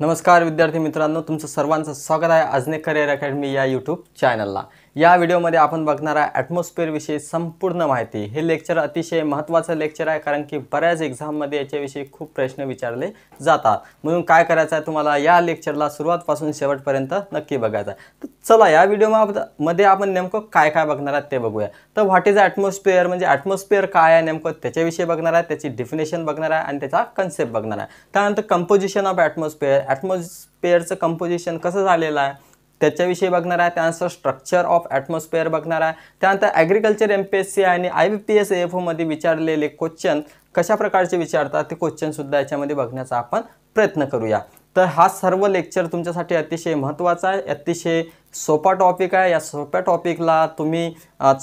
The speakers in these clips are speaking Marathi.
नमस्कार विद्यार्थी मित्रांनो तुमचं सर्वांचं स्वागत आहे अजने करिअर अकॅडमी या यूट्यूब चॅनलला या व्हिडिओमध्ये आपण बघणार आहे ॲटमॉस्फिअरविषयी संपूर्ण माहिती हे लेक्चर अतिशय महत्त्वाचं लेक्चर आहे कारण की बऱ्याच एक्झाममध्ये याच्याविषयी खूप प्रश्न विचारले जातात म्हणून काय करायचं आहे तुम्हाला या लेक्चरला सुरुवातपासून शेवटपर्यंत नक्की बघायचं आहे तर चला या व्हिडिओ मध्ये आपण नेमकं काय काय बघणार आहात ते बघूया तर व्हॉट इज ॲटमॉस्फिअर म्हणजे ॲटमॉस्फिअर काय आहे नेमकं त्याच्याविषयी बघणार आहे त्याची डिफिनेशन बघणार आहे आणि त्याचा कन्सेप्ट बघणार आहे त्यानंतर कंपोजिशन ऑफ ॲटमॉस्फिअर ॲटमॉस्फिअरचं कंपोजिशन कसं झालेलं आहे त्याच्याविषयी बघणार आहे त्यानंतर स्ट्रक्चर ऑफ ॲटमॉस्फिअर बघणार आहे त्यानंतर agriculture M P S C आणि I B P S F ओमध्ये विचारलेले क्वेश्चन कशा प्रकारचे विचारतात ते क्वेश्चनसुद्धा याच्यामध्ये बघण्याचा आपण प्रयत्न करूया तर हा सर्व लेक्चर तुमच्यासाठी अतिशय महत्त्वाचा आहे अतिशय सोपा टॉपिक आहे या सोप्या टॉपिकला तुम्ही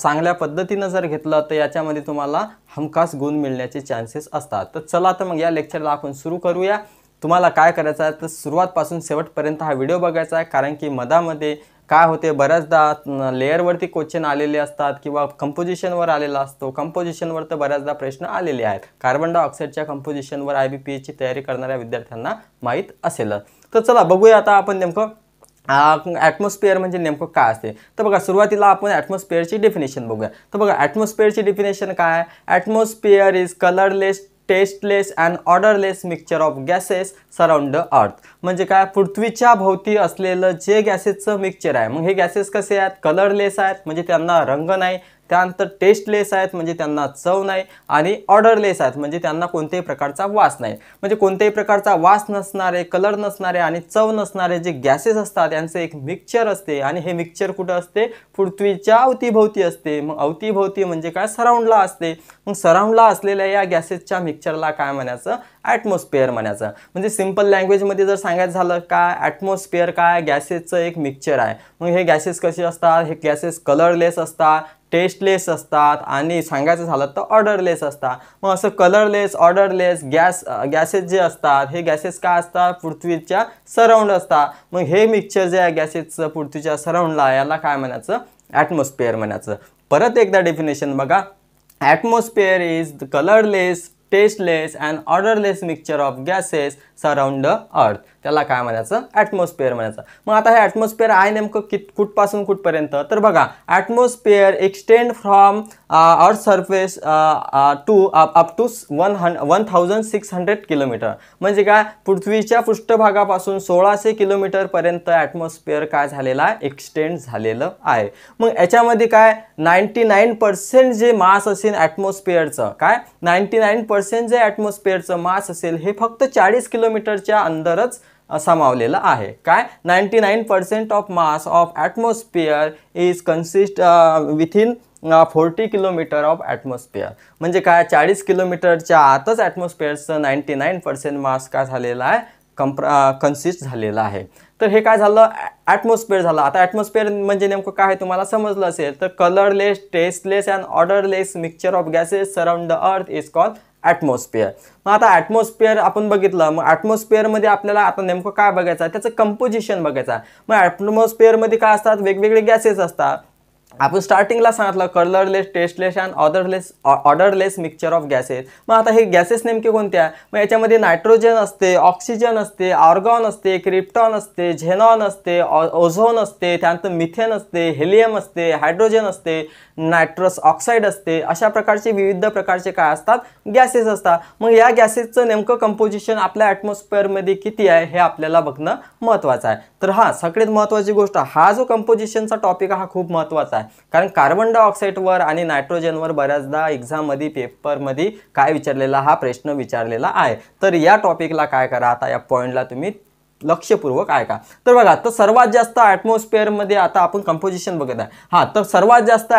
चांगल्या पद्धतीनं जर घेतलं तर याच्यामध्ये तुम्हाला हमखास गुण मिळण्याचे चान्सेस असतात तर चला तर मग या लेक्चरला आपण सुरू करूया तुम्हाला काय करायचं आहे तर सुरुवातपासून शेवटपर्यंत हा व्हिडिओ बघायचा आहे कारण की मधामध्ये काय होते बऱ्याचदा लेअरवरती क्वेश्चन आलेले असतात किंवा कंपोजिशनवर आलेला असतो कंपोजिशनवर तर बऱ्याचदा प्रश्न आलेले आहेत कार्बन डायऑक्साईडच्या कंपोजिशनवर आय बी पी एची तयारी करणाऱ्या विद्यार्थ्यांना माहीत असेलच तर चला बघूया आता आपण नेमकं ॲटमॉस्फिअर म्हणजे नेमकं काय असते तर बघा सुरुवातीला आपण ॲटमॉस्फिअरची डेफिनेशन बघूया तर बघा ॲटमॉस्फिअरची डेफिनेशन काय आहे atmosphere is colourless tasteless and odourless mixture of gases surround the earth म्हणजे काय पृथ्वीच्या भोवती असलेलं जे गॅसेसचं मिक्सचर आहे मग हे गॅसेस कसे आहेत कलरलेस आहेत म्हणजे त्यांना रंग नाही त्यानंतर टेस्टलेस आहेत म्हणजे त्यांना चव नाही आणि ऑर्डरलेस आहेत म्हणजे त्यांना कोणत्याही प्रकारचा वास नाही म्हणजे कोणत्याही प्रकारचा वास नसणारे कलर नसणारे आणि चव नसणारे जे गॅसेस असतात यांचं एक मिक्सचर असते आणि हे मिक्सचर कुठं असते पृथ्वीच्या अवतीभोवती असते मग अवतीभोवती म्हणजे काय सराउंडला असते मग सराउंडला असलेल्या या गॅसेसच्या मिक्सचरला काय म्हणायचं ॲटमॉस्फिअर म्हणायचं म्हणजे सिम्पल लँग्वेजमध्ये जर सांगायचं झालं का ॲटमॉस्फिअर काय गॅसेसचं एक मिक्सचर आहे मग हे गॅसेस कसे असतात हे गॅसेस कलरलेस असतात टेस्टलेस असतात आणि सांगायचं झालं तर ऑर्डरलेस असतात मग असं कलरलेस ऑर्डरलेस गॅस गॅसेस जे असतात हे गॅसेस काय असतात पृथ्वीच्या सराउंड असतात मग हे मिक्सचर जे आहे गॅसेसचं पृथ्वीच्या सराउंडला याला काय म्हणायचं ॲटमॉस्फिअर म्हणायचं परत एकदा डेफिनेशन बघा atmosphere is colourless tasteless and odourless mixture of gases surround the earth त्याला काय म्हणायचं ॲटमॉस्फिअर म्हणायचं मग आता हे ॲटमॉस्फिअर आहे नेमकं कित कुठपासून कुठपर्यंत तर बघा atmosphere extend from uh, earth surface to up to one hmm one thousand six hundred kilometre म्हणजे काय पृथ्वीच्या पृष्ठभागापासून सोळाशे किलोमीटरपर्यंत ॲटमॉस्फिअर काय झालेला आहे एक्सटेंड झालेलं आहे मग याच्यामध्ये काय नाईंटी नाईन पर्सेंट जे मास असेल ॲटमॉस्फिअरचं काय नाईंटी नाईन पर्सेंट जे ॲटमॉस्फिअरचं मास असेल हे फक्त चाळीस किलोमीटरच्या अंदरच सामावलेलं आहे काय 99% nine percent of mass of atmosphere is consist within forty kilometre of atmosphere म्हणजे काय चाळीस किलोमीटरच्या आतच ॲटमॉस्फिअरचं नाईंटी नाईन पर्सेंट मास काय झालेला आहे कंप्रा कन्सिस्ट झालेला आहे तर हे काय झालं ॲटमॉस्फिअर झालं आता ॲटमॉस्फिअर म्हणजे नेमकं काय तुम्हाला समजलं असेल तर colourless tasteless and odourless mixture of gases surround the earth is call atmosphere मग आता ॲटमॉस्फिअर आपण बघितलं मग ॲटमॉस्फिअरमध्ये आपल्याला आता नेमकं काय बघायचं आहे त्याचं कंपोजिशन बघायचं आहे मग ॲटमॉस्फिअरमध्ये काय असतात वेगवेगळे गॅसेस असतात आपण स्टार्टिंगला सांगितलं colourless tasteless and odourless odourless mixture of gases मग आता हे गॅसेस नेमके कोणत्या मग याच्यामध्ये नायट्रोजन असते ऑक्सिजन असते ऑर्गॉन असते क्रिप्टॉन असते झेनॉन असते ओझोन असते त्यानंतर मिथेन असते हेलियम असते हायड्रोजन असते नायट्रस ऑक्साईड असते अशा प्रकारचे विविध प्रकारचे काय असतात गॅसेस असतात मग या गॅसेसचं नेमकं कंपोजिशन आपल्या ॲटमॉस्फिअरमध्ये किती आहे हे आपल्याला बघणं महत्त्वाचं आहे तर हा सगळ्यात महत्त्वाची गोष्ट हा जो कंपोजिशनचा टॉपिक हा खूप महत्त्वाचा आहे कारण कार्बन डायऑक्साईडवर आणि नायट्रोजनवर बऱ्याचदा मध्ये पेपर मध्ये काय विचारलेला हा प्रश्न विचारलेला आहे तर या टॉपिकला काय करा आता या पॉईंटला तुम्ही लक्षपूर्वक ऐका तर बघा तर सर्वात जास्त मध्ये आता आपण कंपोजिशन बघत आहे हा तर सर्वात जास्त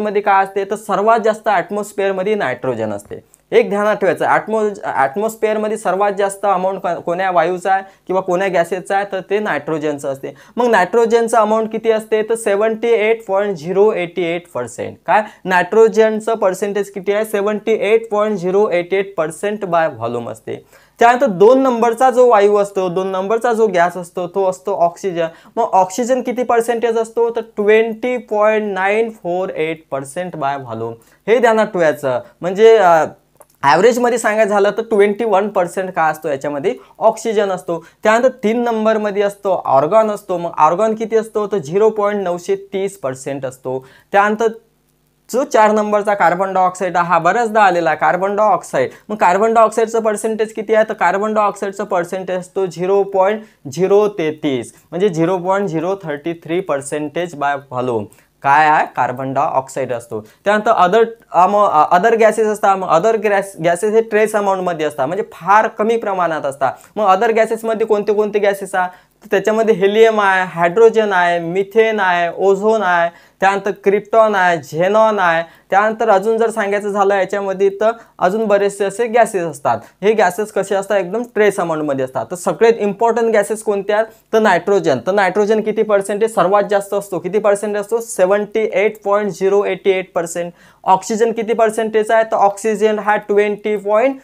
मध्ये काय असते तर सर्वात जास्त मध्ये नायट्रोजन असते एक ध्यानात ठेवायचं ॲटमो ॲटमॉस्फिअरमध्ये सर्वात जास्त अमाऊंट कोण्या वायूचा आहे किंवा कोण्या गॅसेसचा आहे तर ते नायट्रोजनचं असते मग नायट्रोजनचं अमाऊंट किती असते तर seventy eight point zero eighty eight percent काय नायट्रोजनचं पर्सेंटेज किती आहे seventy eight point zero eighty eight percent by volume असते त्यानंतर दोन नंबरचा जो वायू असतो दोन नंबरचा जो गॅस असतो तो असतो ऑक्सिजन मग ऑक्सिजन किती पर्सेंटेज असतो तर twenty point nine four eight percent by volume हे ध्यानात ठेवायचं म्हणजे ॲव्हरेजमध्ये सांगायचं झालं तर ट्वेंटी वन पर्सेंट काय असतो याच्यामध्ये ऑक्सिजन असतो त्यानंतर तीन नंबरमध्ये असतो ऑर्गॉन असतो मग ऑर्गॉन किती असतो तर झिरो पॉईंट नऊशे तीस पर्सेंट असतो त्यानंतर जो चार नंबरचा कार्बन डायऑक्साईड हा बऱ्याचदा आलेला आहे कार्बन डायऑक्साईड मग कार्बन डायऑक्साईडचं पर्सेंटेज किती आहे तर कार्बन डायऑक्साईडचं पर्सेंटेज असतो झिरो पॉईंट झिरो तेहतीस म्हणजे zero point zero thirty three percentage by volume काय आहे कार्बन डायऑक्साईड असतो त्यानंतर अदर अदर गॅसेस असतात मग अदर गॅस गॅसेस हे ट्रेस अमाऊंटमध्ये असतात म्हणजे फार कमी प्रमाणात असतात मग अदर गॅसेसमध्ये कोणते कोणते गॅसेस आहे त्याच्यामध्ये हेलियम आहे हायड्रोजन आहे मिथेन आहे ओझोन आहे त्यानंतर क्रिप्टॉन आहे झेनॉन आहे त्यानंतर अजून जर सांगायचं झालं याच्यामध्ये तर अजून बरेचसे असे गॅसेस असतात हे गॅसेस कसे असतात एकदम ट्रेस अमाऊंटमध्ये असतात तर सगळ्यात इम्पॉर्टंट गॅसेस कोणते आहेत तर नायट्रोजन तर नायट्रोजन किती पर्सेंटेज सर्वात जास्त असतो किती पर्सेंटेज असतो seventy eight point zero eighty eight percent oxygen किती पर्सेंटेज आहे तर ऑक्सिजन हा twenty point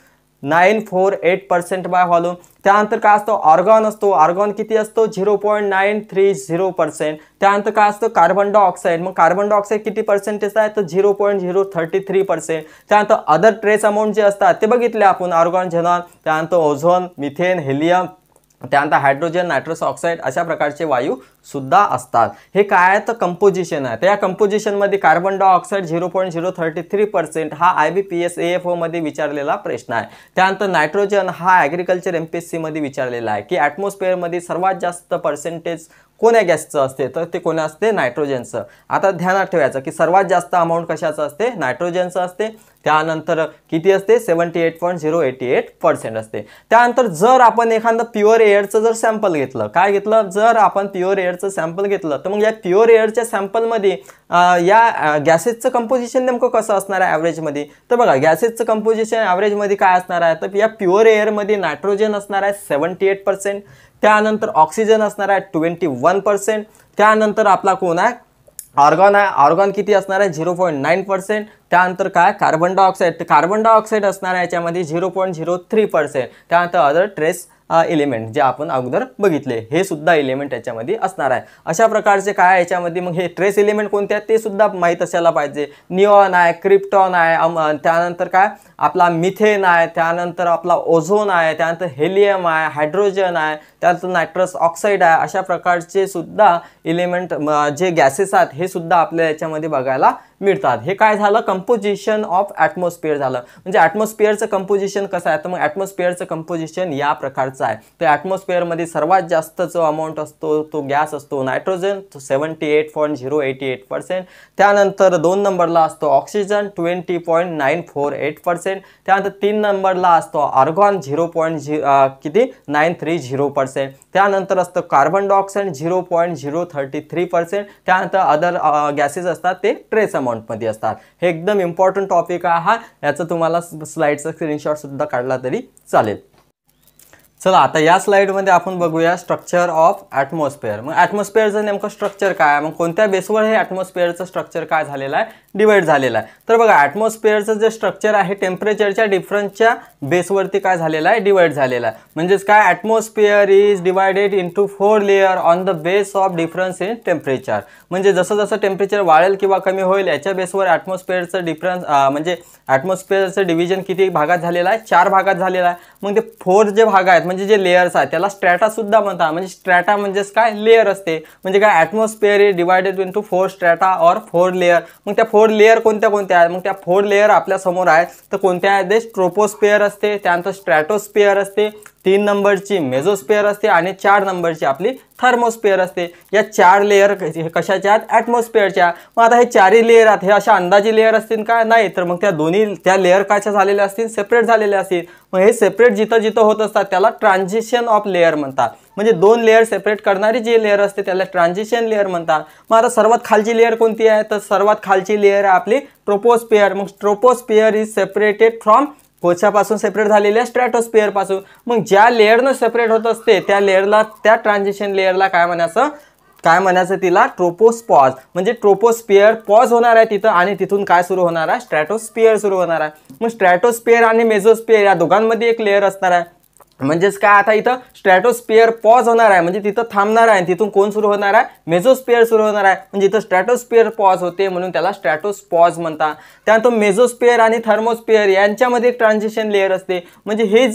nine four eight percent by volume त्यानंतर काय असतो ऑर्गॉन असतो ऑर्गॉन किती असतो zero point nine three zero percent त्यानंतर काय असतो कार्बन डायऑक्साईड मग कार्बन डायऑक्साईड किती पर्सेंटेज आहे तर zero point zero thirty three percent त्यानंतर अदर ट्रेस अमाऊंट जे असतात ते बघितले आपण ऑर्गॉन झेनॉन त्यानंतर ओझोन मिथेन हेलियम त्यानंतर हायड्रोजन नायट्रस ऑक्साईड अशा प्रकारचे वायू सुद्धा असतात हे काय तर कंपोजिशन आहे तर या कंपोजिशनमध्ये carbon dioxide zero point zero thirty three percent हा I B P S A F ओमध्ये विचारलेला प्रश्न आहे त्यानंतर नायट्रोजन हा ॲग्रिकल्चर एम पी एस सीमध्ये विचारलेला आहे की ॲटमॉस्फिअरमध्ये सर्वात जास्त पर्सेंटेज कोण्या गॅसचं असते तर ते कोण्या असते नायट्रोजनचं आता ध्यानात ठेवायचं की सर्वात जास्त अमाऊंट कशाचं असते नायट्रोजनचं असते त्यानंतर किती असते seventy eight point zero eighty eight percent असते त्यानंतर जर आपण एखादं प्युअर एअरचं जर सॅम्पल घेतलं काय घेतलं जर आपण प्युअर एअरचं सॅम्पल घेतलं तर मग या प्युअर एअरच्या सॅम्पलमध्ये या गॅसेसचं कंपोजिशन नेमकं कसं असणार आहे ॲव्हरेजमध्ये तर बघा गॅसेसचं कंपोजिशन ॲव्हरेजमध्ये काय असणार आहे तर या प्युअर एअरमध्ये नायट्रोजन असणार आहे सेवन्टी एट पर्सेंट त्यानंतर ऑक्सिजन असणार आहे ट्वेंटी वन पर्सेंट त्यानंतर आपला कोण आहे ऑर्गॉन आहे ऑर्गॉन किती असणार आहे झिरो पॉईंट नाईन पर्सेंट त्यानंतर काय कार्बन डायऑक्साईड कार्बन डायऑक्साईड असणार आहे याच्यामध्ये zero point zero three percent त्यानंतर अदर ट्रेस एलिमेंट जे आपण अगोदर बघितले हे सुद्धा एलिमेंट याच्यामध्ये असणार आहे अशा प्रकारचे काय याच्यामध्ये मग हे ट्रेस एलिमेंट कोणते आहेत ते सुद्धा माहीत असायला पाहिजे निऑन आहे क्रिप्टॉन आहे त्यानंतर काय आपला मिथेन आहे त्यानंतर आपला ओझोन आहे त्यानंतर हेलियम आहे हायड्रोजन आहे त्यानंतर नायट्रस ऑक्साईड आहे अशा प्रकारचे सुद्धा एलिमेंट जे गॅसेस आहेत हे सुद्धा आपल्या याच्यामध्ये बघायला मिळतात हे काय झालं कंपोजिशन ऑफ ॲटमॉस्फिअर झालं म्हणजे ॲटमॉस्फिअरचं कंपोजिशन कसं आहे तर मग ॲटमॉस्फिअरचं कंपोजिशन या प्रकारचं आहे तर ॲटमॉस्फिअरमध्ये सर्वात जास्त जो अमाऊंट असतो तो गॅस असतो नायट्रोजन तो seventy eight point zero eighty eight percent त्यानंतर दोन नंबरला असतो oxygen twenty point nine four eight percent त्यानंतर तीन नंबरला असतो आर्गॉन झिरो पॉईंट किती नाईन थ्री झिरो पर्सेंट त्यानंतर असतं carbon dioxide zero point zero thirty three percent त्यानंतर अदर गॅसेस असतात ते ट्रेस अमाऊंट मध्ये असतात हे एकदम इम्पॉर्टंट टॉपिक हा याचं तुम्हाला स्क्रीनशॉट सुद्धा काढला तरी चालेल चला आता या स्लाईडमध्ये आपण बघूया स्ट्रक्चर ऑफ ॲटमॉस्फिअर मग ॲटमॉस्फिअरचं नेमकं स्ट्रक्चर काय मग कोणत्या बेसवर हे ॲटमॉस्फिअरचं स्ट्रक्चर काय झालेलं आहे डिवाईड झालेलं आहे तर बघा ॲटमॉस्फिअरचं जे स्ट्रक्चर आहे टेम्परेचरच्या डिफरन्सच्या बेसवरती काय झालेलं आहे डिवाईड झालेलं आहे म्हणजेच काय atmosphere is divided into four layer on the base of difference in temperature म्हणजे जसं जसं टेम्परेचर वाढेल किंवा कमी होईल याच्या बेसवर ॲटमॉस्फिअरचं डिफरन्स म्हणजे ॲटमॉस्फिअरचं डिव्हिजन किती भागात झालेलं आहे चार भागात झालेलं आहे मग ते फोर जे भाग आहेत म्हणजे जे लेअर्स आहेत त्याला स्ट्रॅटा सुद्धा म्हणतात म्हणजे स्ट्रॅटा म्हणजेच काय लेअर असते म्हणजे काय atmosphere is divided to four strata or four layer मग त्या फोर लेअर कोणत्या कोणत्या आहेत मग त्या फोर लेअर आपल्यासमोर आहेत तर कोणत्या आहेत ते स्ट्रोपोस्पेअर असते त्यानंतर स्ट्रॅटोस्पेअर असते तीन नंबरची मेझोस्पेअर असते आणि चार नंबरची आपली थर्मोस्पेअर असते या चार लेअर कशाच्या आहेत ॲटमॉस्फिअरच्या मग आता हे चारही लेअर आहेत हे अशा अंदाजे लेअर असतील का नाही तर मग त्या दोन्ही त्या लेअर कशा झालेल्या असतील सेपरेट झालेल्या असतील मग हे सेपरेट जिथं जिथं होत असतात त्याला ट्रान्झिशन ऑफ लेअर म्हणतात म्हणजे दोन लेअर सेपरेट करणारी जी लेअर असते त्याला ट्रान्झिशन लेअर म्हणतात मग आता सर्वात खालची लेअर कोणती आहे तर सर्वात खालची लेअर आहे आपली ट्रोपोस्पियर मग ट्रोपोस्पियर इज सेपरेटेड फ्रॉम कोचापासून सेपरेट झालेल्या स्ट्रॅटोस्पियरपासून मग ज्या लेअरनं सेपरेट होत असते त्या लेअरला त्या ट्रान्झिशन लेअरला काय म्हणायचं काय म्हणायचं तिला ट्रोपोस्पॉज म्हणजे ट्रोपोस्पियर पॉज होणार आहे तिथं आणि तिथून काय सुरू होणार आहे स्ट्रॅटोस्पियर सुरू होणार आहे मग स्ट्रॅटोस्पियर आणि मेझोस्पियर या दोघांमध्ये एक लेअर असणार आहे म्हणजेच काय आता इथं स्ट्रॅटोस्पियर पॉज होणार आहे म्हणजे तिथं थांबणार आहे तिथून कोण सुरू होणार आहे मेझोस्पियर सुरू होणार आहे म्हणजे इथं स्ट्रॅटोस्पियर पॉज होते म्हणून त्याला स्ट्रॅटोस्पॉज म्हणतात त्यानंतर मेझोस्पियर आणि थर्मोस्पियर यांच्यामध्ये एक ट्रान्झिशन लेअर असते म्हणजे हे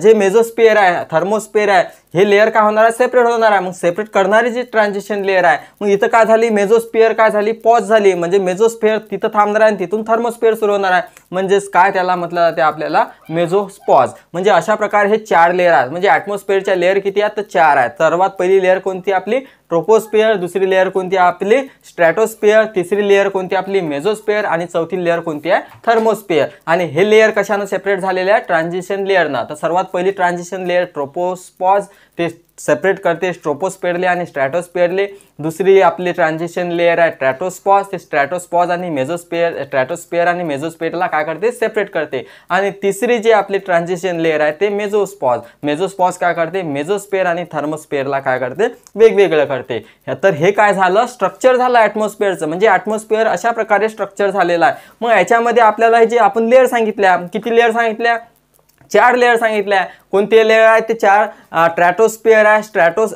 जे मेझोस्पियर आहे थर्मोस्पियर आहे हे लेअर काय होणार आहे सेपरेट होणार आहे मग सेपरेट करणारी जी ट्रान्झिशन लेअर आहे मग इथं काय झाली मेझोस्पियर काय झाली पॉज झाली म्हणजे मेझोस्पियर तिथं थांबणार आहे आणि तिथून थर्मोस्पियर सुरू होणार आहे म्हणजेच काय त्याला म्हटलं जाते आपल्याला मेझोस्पॉज म्हणजे अशा प्रकारे हे चार लेअर आहेत म्हणजे ॲटमॉस्फिअरच्या लेअर किती आहेत तर चार आहेत सर्वात पहिली लेअर कोणती आपली ट्रोपोस्पियर दुसरी लेअर कोणती आहे आपली स्ट्रॅटोस्पियर तिसरी लेअर कोणती आपली मेझोस्पियर आणि चौथी लेअर कोणती आहे थर्मोस्पियर आणि हे लेअर कशानं सेपरेट झालेले आहे ट्रान्झिशन लेअरनं तर सर्वात पहिली ट्रान्झिशन लेअर ट्रोपोस्पॉज ते सेपरेट करते स्ट्रोपोस्पेरले ले आणि स्ट्रॅटोस्पेअरले ले दुसरी आपली ट्रान्झिशन लेअर आहे ट्रॅटोस्पॉज ते स्ट्रॅटोस्पॉज आणि मेझोस्पेयर स्ट्रॅटोस्पेअर आणि ला काय करते सेपरेट करते आणि तिसरी जी आपली ट्रान्झिशन लेअर आहे ते मेझोस्पॉज मेझोस्पॉज काय करते मेझोस्पेअर आणि थर्मोस्पेयरला काय करते वेगवेगळं करते तर हे काय झालं स्ट्रक्चर झालं ॲटमॉस्फिअरचं म्हणजे ॲटमॉस्फिअर अशा प्रकारे स्ट्रक्चर झालेलं आहे मग याच्यामध्ये आपल्याला जे आपण लेअर सांगितल्या किती लेअर सांगितल्या चार लेअर सांगितल्या कोणते लेअर आहे ते चार ट्रॅटोस्पियर आहे स्ट्रॅटोस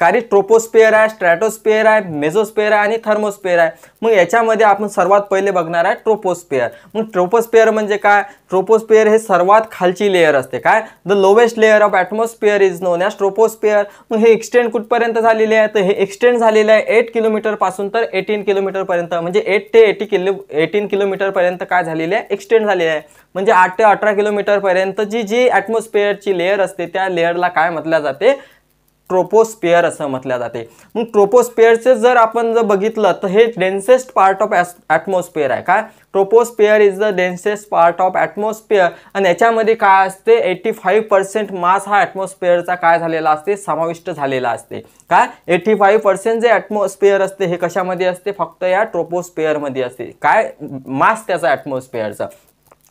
कारी ट्रोपोस्पेयर आहे स्ट्रॅटोस्पेअर आहे मेझोस्पियर आहे आणि थर्मोस्पेयर आहे मग याच्यामध्ये आपण सर्वात पहिले बघणार आहे ट्रोपोस्पियर मग ट्रोपोस्पेयर म्हणजे काय ट्रोपोस्पेअर हे सर्वात खालची लेअर असते काय the lowest layer of atmosphere is known as troposphere मग हे एक्सटेंड कुठपर्यंत झालेले आहे तर हे एक्सटेंड झालेलं आहे एट किलोमीटरपासून तर एटीन किलोमीटरपर्यंत म्हणजे एट ते एटी किलो एटीन किलोमीटरपर्यंत काय झालेले आहे एक्सटेंड झालेले आहे म्हणजे आठ ते अठरा किलोमीटरपर्यंत जी जी ॲटमॉस्फिअरची लेअर असते त्या लेअरला काय म्हटल्या जाते ट्रोपोस्पियर असं म्हटलं जाते मग जर आपण जर बघितलं तर हे डेन्सेस्ट पार्ट ऑफ ॲटमॉस्फिअर आहे काय troposphere is the densest part of atmosphere आणि याच्यामध्ये काय असते एटी फाईव्ह पर्सेंट मास हा ॲटमॉस्फिअरचा काय झालेला असते समाविष्ट झालेला असते काय एटी फाईव्ह पर्सेंट जे ॲटमॉस्फिअर असते हे कशामध्ये असते फक्त या ट्रोपोस्पियरमध्ये असते काय मास त्याचा ॲटमॉस्फिअरचा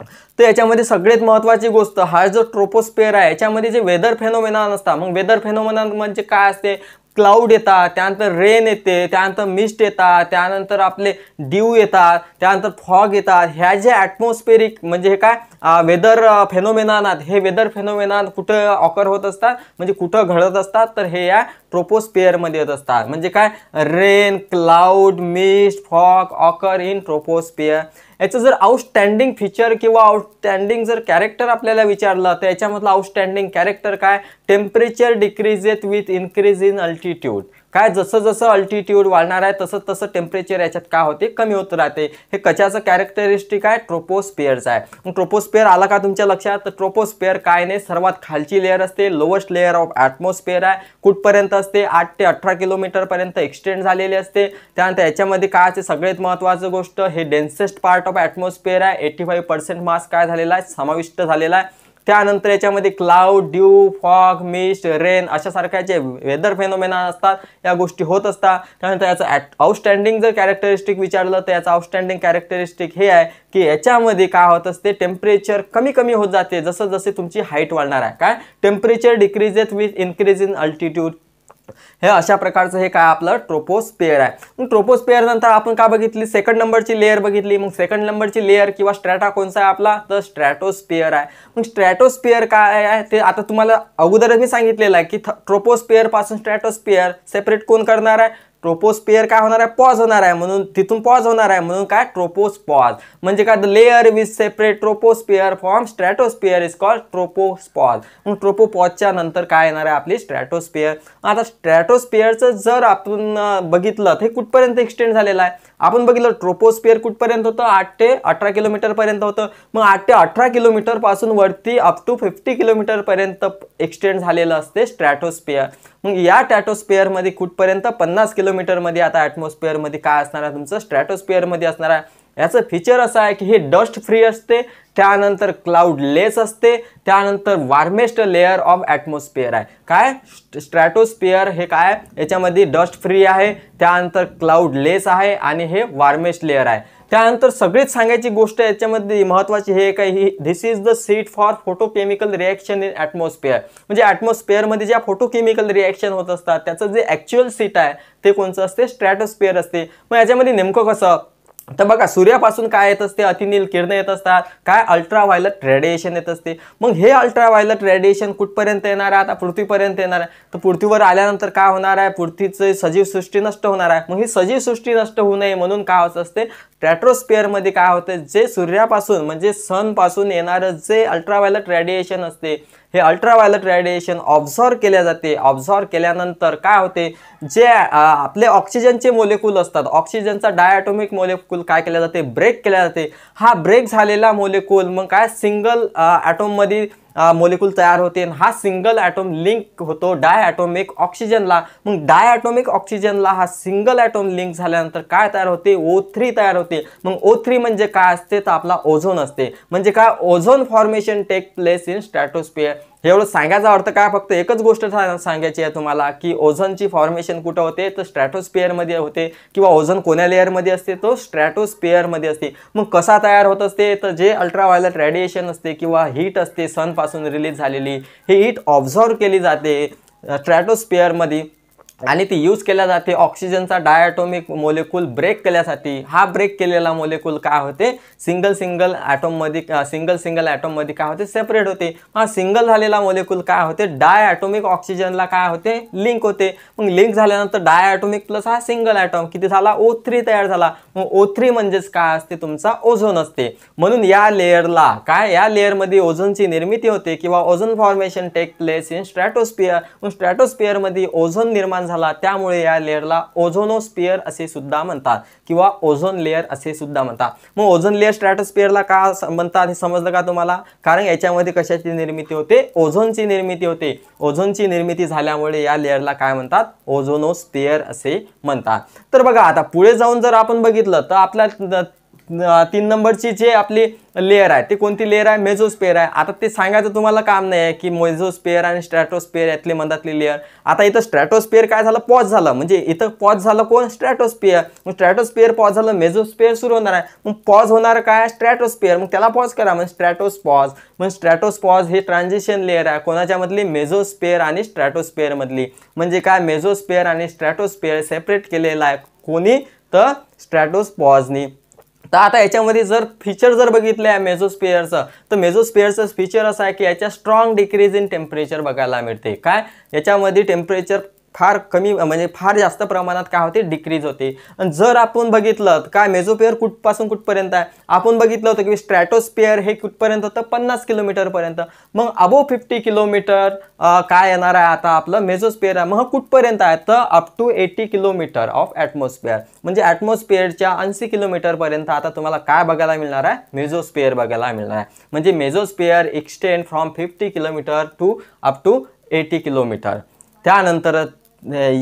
तर याच्यामध्ये सगळ्यात महत्त्वाची गोष्ट हा जो ट्रोपोस्पेअर आहे याच्यामध्ये जे वेदर फेनोमेनॉन असतात मग वेदर फेनोमेनॉन म्हणजे काय असते क्लाऊड येतात त्यानंतर रेन येते त्यानंतर मिस्ट येतात त्यानंतर आपले ड्यू येतात त्यानंतर फॉग येतात ह्या जे ॲटमॉस्फेरिक म्हणजे हे काय वेदर फेनोमेनानात हे वेदर फेनोमेनात कुठं ऑकर होत असतात म्हणजे कुठं घडत असतात तर हे या ट्रोपोस्पेअरमध्ये येत असतात म्हणजे काय rain cloud mist fog occur in troposphere याचं जर आउटस्टँडिंग फीचर किंवा आउटस्टँडिंग जर कॅरेक्टर आपल्याला विचारलं तर याच्यामधलं आउटस्टँडिंग कॅरेक्टर काय temperature decreased with increase in altitude काय जसं जसं अल्टिट्यूड वाढणार आहे तसं तसं टेम्परेचर याच्यात काय होते कमी होत राहते हे कशाचं कॅरेक्टरिस्टिक आहे ट्रोपोस्पेअरचं आहे ट्रोपोस्पिअर ट्रोपोस्पेअर आला का तुमच्या लक्षात तर ट्रोपोस्पेअर काय नाही सर्वात खालची लेअर असते लोवेस्ट लेअर ऑफ ॲटमॉस्फिअर आहे कुठपर्यंत असते आठ ते अठरा किलोमीटरपर्यंत एक्सटेंड झालेली असते त्यानंतर याच्यामध्ये काय असते सगळ्यात महत्त्वाचं गोष्ट हे डेन्सेस्ट पार्ट ऑफ ॲटमॉस्फिअर आहे एटी फाईव्ह पर्सेंट मास काय झालेला आहे समाविष्ट झालेला आहे त्यानंतर याच्यामध्ये cloud dew fog mist rain अशा सारख्या जे वेदर फेनोमेना असतात या गोष्टी होत असतात त्यानंतर याचं ॲट आउटस्टँडिंग जर कॅरेक्टरिस्टिक विचारलं तर याचं आउटस्टँडिंग कॅरेक्टरिस्टिक हे आहे की याच्यामध्ये काय होत असते टेम्परेचर कमी कमी होत जाते जसं जसे तुमची हाईट वाढणार आहे काय temperature decreases with increase in altitude हे अशा प्रकारचं हे काय आपलं ट्रोपोस्पेअर आहे मग ट्रोपोस्पेअर नंतर आपण का बघितली सेकंड नंबरची लेअर बघितली मग सेकंड नंबरची लेअर किंवा स्ट्रॅटा कोणचा आहे आपला तर स्ट्रॅटोस्पेअर आहे मग स्ट्रॅटोस्पेअर काय आहे ते आता तुम्हाला अगोदरच मी सांगितलेलं आहे की पासून स्ट्रॅटोस्पेअर सेपरेट कोण करणार आहे ट्रोपोस्पियर काय होणार आहे पॉज होणार आहे म्हणून तिथून पॉज होणार आहे म्हणून काय ट्रोपोस पॉज म्हणजे काय the layer with separate troposphere form stratosphere is called tropopause मग ट्रोपोपॉजच्या नंतर काय येणार आहे आपली स्ट्रॅटोस्पियर आता स्ट्रॅटोस्पियरचं जर आपण बघितलं हे कुठपर्यंत एक्सटेंड झालेलं आहे आपण बघितलं ट्रोपोस्पियर कुठपर्यंत होतं आठ ते अठरा किलोमीटरपर्यंत होतं मग आठ ते अठरा पासून वरती अप टू फिफ्टी किलोमीटरपर्यंत एक्सटेंड झालेलं असते स्ट्रॅटोस्पियर मग या टॅटोस्पियरमध्ये कुठपर्यंत पन्नास किलोमीटरमध्ये आता ॲटमॉस्फिअरमध्ये काय असणार आहे तुमचं स्ट्रॅटोस्पियरमध्ये असणार आहे याचं फीचर असं आहे की हे डस्ट फ्री असते त्यानंतर क्लाउड लेस असते त्यानंतर वार्मेस्ट लेअर ऑफ ॲटमॉस्फिअर आहे काय स्ट्रॅटोस्फेअर हे काय याच्यामध्ये डस्ट फ्री आहे त्यानंतर क्लाउड लेस आहे आणि हे वार्मेस्ट लेअर आहे त्यानंतर सगळीच सांगायची गोष्ट याच्यामध्ये महत्त्वाची हे काय ही this is the seat for photochemical reaction in atmosphere म्हणजे ॲटमॉस्फिअरमध्ये ज्या फोटोकेमिकल रिॲक्शन होत असतात त्याचं जे ॲक्च्युअल सीट आहे ते कोणचं असते स्ट्रॅटोस्फेअर असते मग याच्यामध्ये नेमकं कसं तर बघा सूर्यापासून काय येत असते अतिनील किरणं येत असतात काय अल्ट्राव्हायलट रेडिएशन येत असते मग हे अल्ट्राव्हायलट रेडिएशन कुठपर्यंत येणार आहे आता पृथ्वीपर्यंत येणार आहे तर पृथ्वीवर आल्यानंतर काय होणार आहे पृथ्वीचं सजीवसृष्टी नष्ट होणार आहे मग ही सजीवसृष्टी नष्ट होऊ नये म्हणून काय होत असते ट्रॅट्रोस्पियरमध्ये काय होतं जे सूर्यापासून म्हणजे सनपासून येणारं जे अल्ट्राव्हायलट रेडिएशन असते हे अल्ट्राव्हायलेट रेडिएशन ऑब्झॉर्व केल्या जाते ऑब्झॉर्व केल्यानंतर काय होते जे आपले ऑक्सिजनचे मोलेक्युल असतात ऑक्सिजनचा डायॲटॉमिक मोलेक्युल काय केल्या जाते ब्रेक केल्या जाते हा ब्रेक झालेला मोलेक्युल मग काय सिंगल ॲटोममध्ये मोलिक्युल तयार होते हा सिंगल ॲटोम लिंक होतो डाय ॲटोमिक ऑक्सिजनला मग डाय ॲटोमिक ऑक्सिजनला हा सिंगल ॲटोम लिंक झाल्यानंतर काय तयार होते ओ थ्री तयार होते मग ओ थ्री म्हणजे काय असते तर आपला ओझोन असते म्हणजे काय ozone formation take place in stratosphere एवढं सांगायचा अर्थ काय फक्त एकच गोष्ट सांगायची आहे तुम्हाला की ओझनची फॉर्मेशन कुठं होते तर स्ट्रॅटोस्पेअरमध्ये होते किंवा ओझन कोण्या लेअरमध्ये असते तो स्ट्रॅटोस्पेअरमध्ये असते मग कसा तयार होत असते तर जे अल्ट्राव्हायलेट रेडिएशन असते किंवा हीट असते सनपासून रिलीज झालेली ही हीट ऑब्झर्व केली जाते स्ट्रॅटोस्पेअरमध्ये आणि ती यूज केल्या जाते ऑक्सिजनचा डायटोमिक मोलेक्युल ब्रेक केल्यासाठी हा ब्रेक केलेला मोलेक्युल काय होते सिंगल सिंगल ॲटोममध्ये सिंगल सिंगल ॲटोममध्ये काय होते सेपरेट होते हा सिंगल झालेला मोलेक्युल काय होते ॲटोमिक ऑक्सिजनला काय होते लिंक होते मग लिंक झाल्यानंतर डायॲटॉमिक प्लस हा सिंगल ॲटॉम किती झाला ओ तयार झाला मग ओ म्हणजेच काय असते तुमचा ओझोन असते म्हणून या लेअरला काय या लेअरमध्ये ओझोनची निर्मिती होते किंवा ozone formation take place in stratosphere मग स्ट्रॅटोस्पियरमध्ये ओझोन निर्माण झाला त्यामुळे या लेअरला ओझोनोस्पियर असे सुद्धा म्हणतात किंवा ओझोन लेअर असे सुद्धा म्हणतात मग ओझोन लेअर स्ट्रॅटोस्पियरला का म्हणतात हे समजलं का तुम्हाला कारण याच्यामध्ये कशाची निर्मिती होते ओझोनची निर्मिती होते ओझोनची निर्मिती झाल्यामुळे या लेअरला काय म्हणतात ओझोनोस्पियर असे म्हणतात तर बघा आता पुढे जाऊन जर आपण बघितलं तर आपल्या तीन नंबरची जे आपली लेअर आहे ती कोणती लेअर आहे मेझोस्पेअर आहे आता ते सांगायचं तुम्हाला काम नाही आहे की मेझोस्पेअर आणि स्ट्रॅटोस्पेअर यातली मधातली लेअर आता इथं स्ट्रॅटोस्पेअर काय झालं पॉज झालं म्हणजे इथं पॉज झालं कोण स्ट्रॅटोस्पेअर मग स्ट्रॅटोस्पेअर पॉज झालं मेझोस्पेअर सुरू होणार आहे मग पॉज होणार काय स्ट्रॅटोस्पेअर मग त्याला पॉज करा म्हणजे स्ट्रॅटोस पॉज मग स्ट्रॅटोस पॉज हे ट्रान्झिशन लेअर आहे कोणाच्यामधली मेझोस्पेअर आणि स्ट्रॅटोस्पेअरमधली म्हणजे काय मेझोस्पेअर आणि स्ट्रॅटोस्पेअर सेपरेट केलेला आहे कोणी तर स्ट्रॅटोस पॉजनी तर आता याच्यामध्ये जर फीचर जर बघितलं आहे मेझोस्पियरचं तर मेझोस्पियरचं फीचर असं आहे की याच्या स्ट्रॉंग डिक्रीज इन टेम्परेचर बघायला मिळते काय याच्यामध्ये टेम्परेचर फार कमी म्हणजे फार जास्त प्रमाणात काय होते डिक्रीज होते आणि जर आपण बघितलं काय मेझोपेअर कुठपासून कुठपर्यंत आहे आपण बघितलं होतं की स्ट्रॅटोस्पियर हे कुठपर्यंत होतं पन्नास किलोमीटरपर्यंत मग अबो फिफ्टी किलोमीटर काय येणार आहे आता आपलं मेझोस्पिअर आहे मग कुठपर्यंत आहे तर up to eighty kilometer of atmosphere म्हणजे ॲटमॉस्फिअरच्या ऐंशी किलोमीटरपर्यंत आता तुम्हाला काय बघायला मिळणार आहे मेझोस्पियर बघायला मिळणार आहे म्हणजे mesosphere extend from fifty kilometer to up to eighty kilometer त्यानंतर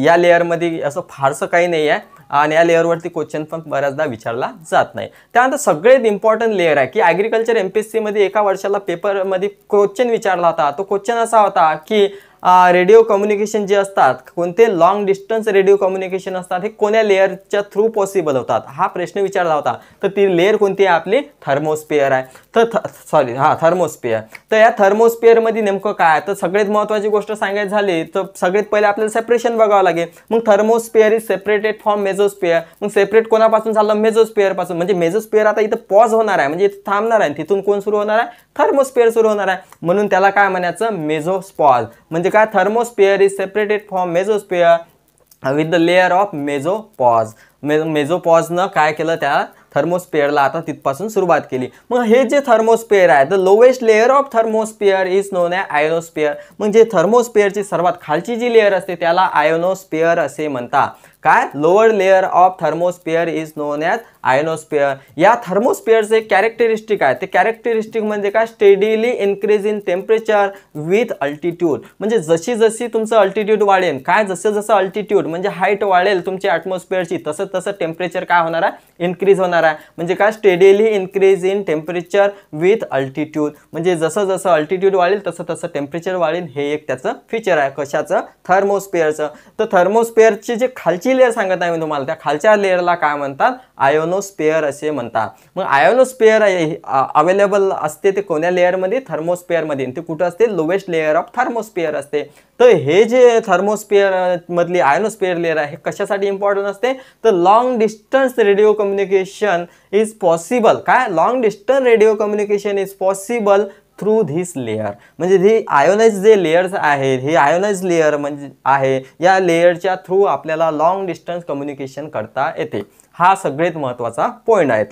या लेअरमध्ये असं फारसं काही नाही आहे आणि या लेअरवरती क्वेश्चन पण बऱ्याचदा विचारला जात नाही त्यानंतर सगळ्यात इम्पॉर्टंट लेअर आहे की ॲग्रिकल्चर एम पी एस सीमध्ये एका वर्षाला पेपरमध्ये क्वेश्चन विचारला होता तो क्वेश्चन असा होता की रेडिओ कम्युनिकेशन जे असतात कोणते लाँग डिस्टन्स रेडिओ कम्युनिकेशन असतात हे कोण्या लेअरच्या थ्रू पॉसिबल होतात हा प्रश्न विचारला होता तर ती लेअर कोणती आहे आपली थर्मोस्पियर आहे तर थ सॉरी हा थर्मोस्पियर तर या थर्मोस्पियरमध्ये नेमकं काय तर सगळ्यात महत्त्वाची गोष्ट सांगायची झाली तर सगळ्यात पहिले आपल्याला सेपरेशन बघावं लागेल मग thermosphere is separated from mesosphere मग सेपरेट कोणापासून झालं मेझोस्पिअरपासून म्हणजे मेझोस्पियर आता इथं पॉज होणार आहे म्हणजे इथं थांबणार आहे तिथून कोण सुरू होणार आहे थर्मोस्पियर सुरू होणार आहे म्हणून त्याला काय म्हणायचं मेझोस्पॉज म्हणजे काय thermosphere is separated from mesosphere with the layer of mesopause मे मेझोपॉजनं काय केलं त्या थर्मोस्पेअरला आता तिथपासून सुरुवात केली मग हे जे थर्मोस्पेअर आहे the lowest layer of thermosphere is known आहे आयोनोस्पेअर म्हणजे थर्मोस्पियरची सर्वात खालची जी लेअर असते त्याला आयोनोस्पेअर असे म्हणतात काय lower layer of thermosphere is known as ionosphere या थर्मोस्पियरचे कॅरेक्टरिस्टिक आहे ते कॅरेक्टरिस्टिक म्हणजे काय steadily increase in temperature with altitude म्हणजे जशी जशी तुमचं अल्टिट्यूड वाढेल काय जसं जसं अल्टिट्यूड म्हणजे हाईट वाढेल तुमच्या ॲटमॉस्फिअरची तसं तसं टेम्परेचर काय होणार आहे इन्क्रीज होणार आहे म्हणजे काय steadily increase in temperature with altitude म्हणजे जसं जसं अल्टिट्यूड वाढेल तसं तसं टेम्परेचर वाढेल हे एक त्याचं फीचर आहे कशाचं थर्मोस्पियरचं तर थर्मोस्पियरची जे खालची पहिली लेअर सांगत आहे मी तुम्हाला त्या खालच्या लेअरला काय म्हणतात आयोनोस्पेअर असे म्हणतात मग आयोनोस्पेअर अवेलेबल असते ते कोण्या लेअरमध्ये थर्मोस्पेअरमध्ये ते कुठं असते लोवेस्ट लेअर ऑफ थर्मोस्पेअर असते तर हे जे मधली आयोनोस्पेअर लेअर आहे हे कशासाठी इम्पॉर्टंट असते तर long distance radio communication is possible काय long distance radio communication is possible through this layer म्हणजे हे आयोनाइज जे लेयर्स आहेत हे आयोनाइज लेयर म्हणजे आहे या लेअरच्या थ्रू आपल्याला लाँग डिस्टन्स कम्युनिकेशन करता येते हा सगळ्यात महत्त्वाचा पॉइंट आहे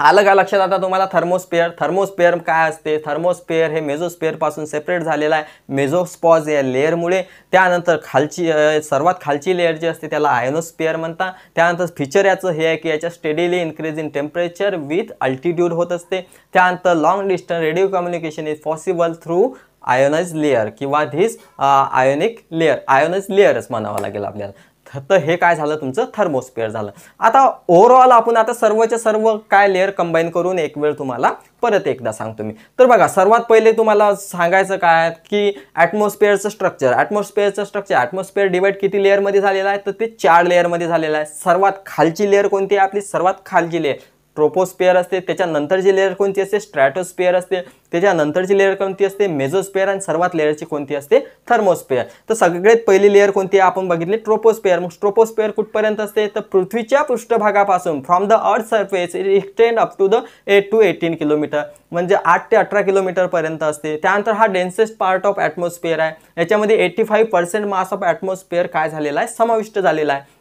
आलं का लक्षात आता तुम्हाला थर्मोस्पेअर थर्मोस्पेअर काय असते थर्मोस्पेअर हे मेझोस्पेअरपासून सेपरेट झालेलं आहे मेझोस्पॉज या लेअरमुळे त्यानंतर खालची सर्वात खालची लेअर जी असते त्याला आयनोस्पेअर म्हणतात त्यानंतर फीचर याचं हे आहे की याच्या steadily increase in temperature with altitude होत असते त्यानंतर long distance radio communication is possible through ionize layer किंवा धीस आयोनिक लेअर आयोनाइज लेअरच म्हणावं लागेल आपल्याला तर हे काय झालं तुमचं थर्मोस्फिअर झालं आता ओव्हरऑल आपण आता सर्वच्या सर्व काय लेअर कंबाईन करून एक वेळ तुम्हाला परत एकदा सांगतो मी तर बघा सर्वात पहिले तुम्हाला सांगायचं काय की ॲटमॉस्फिअरचं स्ट्रक्चर ॲटमॉस्फिअरचं स्ट्रक्चर ॲटमॉस्फिअर डिवाईड किती लेअरमध्ये झालेलं आहे तर ते चार लेअरमध्ये झालेलं आहे सर्वात खालची लेअर कोणती आहे आपली सर्वात खालची लेअर ट्रोपोस्पेअर असते त्याच्यानंतरची लेअर कोणती असते स्ट्रॅटोस्पियर असते त्याच्यानंतरची लेअर कोणती असते मेझोस्पेअर आणि सर्वात लेअरची कोणती असते थर्मोस्पेअर तर सगळ्यात पहिली लेअर कोणती आहे आपण बघितली ट्रोपोस्पेयर मग ट्रोपोस्पेअर कुठपर्यंत असते तर पृथ्वीच्या पृष्ठभागापासून from the earth surface it extend up to the eight to eighteen kilometer म्हणजे आठ ते अठरा किलोमीटरपर्यंत असते त्यानंतर हा डेन्सेस्ट पार्ट ऑफ ॲटमॉस्फिअर आहे याच्यामध्ये eighty five percent mass of atmosphere काय झालेला आहे समाविष्ट झालेला आहे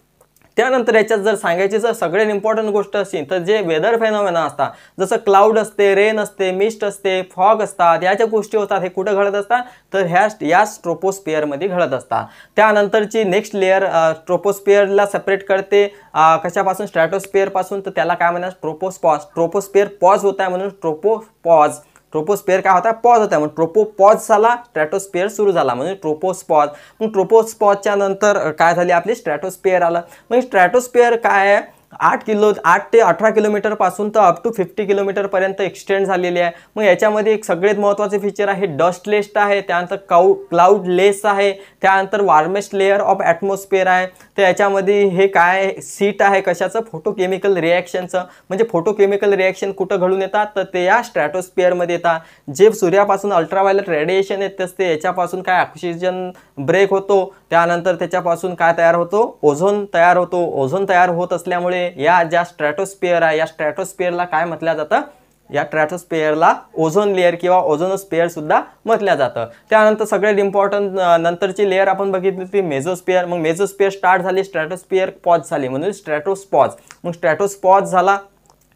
त्यानंतर याच्यात जर सांगायची जर सगळ्यात इम्पॉर्टंट गोष्ट अशी तर जे वेदर फेनॉमेना असतात जसं क्लाउड असते रेन असते मिस्ट असते फॉग असतात या ज्या गोष्टी होतात हे कुठं घडत असतात तर ह्या या स्ट्रोपोस्पियरमध्ये घडत असतात त्यानंतरची नेक्स्ट लेअर स्ट्रोपोस्पियरला सेपरेट करते कशापासून स्ट्रॅटोस्पियरपासून तर त्याला काय म्हणा स्ट्रोपोस्पॉज स्ट्रोपोस्पियर पॉज होत आहे म्हणून पॉज ट्रोपोस्पेअर काय होता पॉज होता मग ट्रोपोपॉज झाला स्ट्रॅटोस्पेअर सुरू झाला म्हणजे ट्रोपोस्पॉज मग ट्रोपोस्पॉजच्या नंतर काय झाली आपली स्ट्रॅटोस्पेअर आलं मग स्ट्रॅटोस्पेअर काय आहे आठ किलो आठ ते अठरा किलोमीटरपासून तर अप टू फिफ्टी किलोमीटरपर्यंत एक्सटेंड झालेली आहे मग याच्यामध्ये एक सगळ्यात महत्त्वाचे फीचर आहे डस्ट लेस्ट आहे त्यानंतर काउ क्लाउड लेस आहे त्यानंतर वार्मेस्ट लेअर ऑफ ॲटमॉस्फिअर आहे तर याच्यामध्ये हे काय सीट आहे कशाचं फोटोकेमिकल रिॲक्शनचं म्हणजे फोटोकेमिकल रिॲक्शन कुठं घडून येतात तर ते या स्ट्रॅटोस्पिअरमध्ये येतात जे सूर्यापासून अल्ट्राव्हायलेट रेडिएशन येत असते याच्यापासून काय ऑक्सिजन ब्रेक होतो त्यानंतर त्याच्यापासून काय तयार होतो ओझोन तयार होतो ओझोन तयार होत असल्यामुळे या ज्या स्ट्रॅटोस्पियर आहे या स्ट्रॅटोस्पियरला काय म्हटल्या जातं या ट्रॅटोस्पेअरला ओझोन लेअर किंवा ओझोनोस्पेअर सुद्धा म्हटल्या जातं त्यानंतर सगळ्यात इम्पॉर्टंट नंतरची लेअर आपण बघितली ती मेझोस्पेअर मग मेझोस्पेअर स्टार्ट झाली स्ट्रॅटोस्पियर पॉज झाली म्हणून स्ट्रॅटोस्पॉज मग स्ट्रॅटोस्पॉज झाला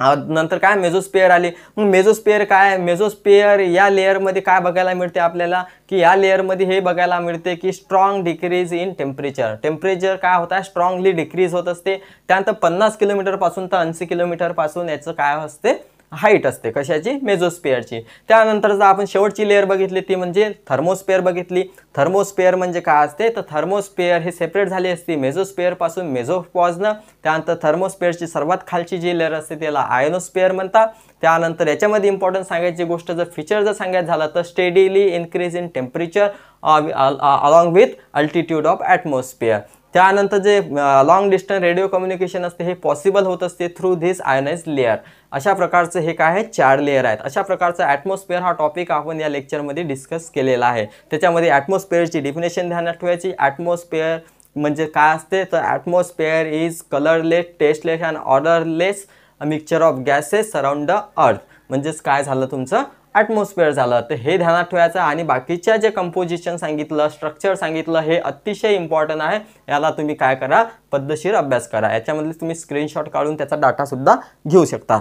नंतर काय मेझोस्पेअर आली मग मेझोस्पेअर काय मेझोस्पेअर या लेअरमध्ये काय बघायला मिळते आपल्याला की या लेअरमध्ये हे बघायला मिळते की strong decrease in temperature temperature काय होत आहे स्ट्रॉंगली डिक्रीज होत असते त्यानंतर पन्नास किलोमीटरपासून तर ऐंशी किलोमीटरपासून याचं काय असते हाईट असते कशाची मेझोस्पेअरची त्यानंतर जर आपण शेवटची लेअर बघितली ती म्हणजे थर्मोस्पेअर बघितली थर्मोस्पेअर म्हणजे काय असते तर थर्मोस्पेअर हे सेपरेट झाली असते मेझोस्पेअरपासून मेझोपॉजनं त्यानंतर थर्मोस्पेअरची सर्वात खालची जी लेअर असते त्याला आयनोस्पेअर म्हणतात त्यानंतर याच्यामध्ये इम्पॉर्टंट सांगायची गोष्ट जर फीचर जर सांगायचं झालं तर steadily increase in temperature along with altitude of atmosphere त्यानंतर जे लॉंग डिस्टन्स रेडिओ कम्युनिकेशन असते हे पॉसिबल होत असते थ्रू धिस आयनाइज लेअर अशा प्रकारचं हे काय आहे चार लेअर आहेत अशा प्रकारचा ॲटमॉस्फिअर हा टॉपिक आपण या लेक्चरमध्ये डिस्कस केलेला आहे त्याच्यामध्ये ॲटमॉस्फिअरची डिफिनेशन ध्यानात ठेवायची ॲटमॉस्फिअर म्हणजे काय असते तर atmosphere is colourless tasteless and odourless mixture of gases surround the earth म्हणजेच काय झालं तुमचं ॲटमॉस्फिअर झालं तर हे ध्यानात ठेवायचं आणि बाकीच्या जे कंपोजिशन सांगितलं स्ट्रक्चर सांगितलं हे अतिशय इम्पॉर्टंट आहे याला तुम्ही काय करा पद्धतशीर अभ्यास करा याच्यामधले तुम्ही स्क्रीनशॉट काढून त्याचा डाटासुद्धा घेऊ शकता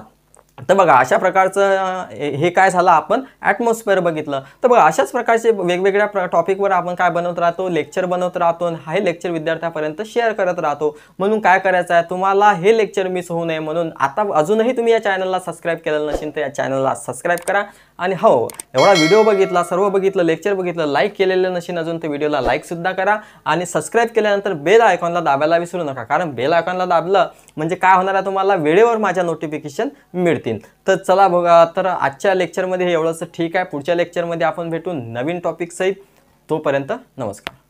तर बघा अशा प्रकारचं हे काय झालं आपण ॲटमॉस्फिअर बघितलं तर बघा अशाच प्रकारचे वेगवेगळ्या प्र टॉपिकवर आपण काय बनवत राहतो लेक्चर बनवत राहतो हे लेक्चर विद्यार्थ्यापर्यंत शेअर करत राहतो म्हणून काय करायचं आहे तुम्हाला हे लेक्चर मिस होऊ नये म्हणून आता अजूनही तुम्ही या चॅनलला सबस्क्राईब केलेलं नसेल तर या चॅनलला सबस्क्राईब करा आणि हो एवढा व्हिडिओ बघितला सर्व बघितलं लेक्चर बघितलं लाईक केलेलं नशीन अजून ते व्हिडिओला लाईकसुद्धा करा आणि सबस्क्राईब केल्यानंतर बेल आयकॉनला दाबायला विसरू नका कारण बेल आयकॉनला दाबलं म्हणजे काय होणार आहे तुम्हाला वेळेवर माझ्या नोटिफिकेशन मिळतील तर चला बघा तर आजच्या लेक्चरमध्ये हे एवढंच ठीक आहे पुढच्या लेक्चरमध्ये आपण भेटू नवीन टॉपिकसहित तोपर्यंत नमस्कार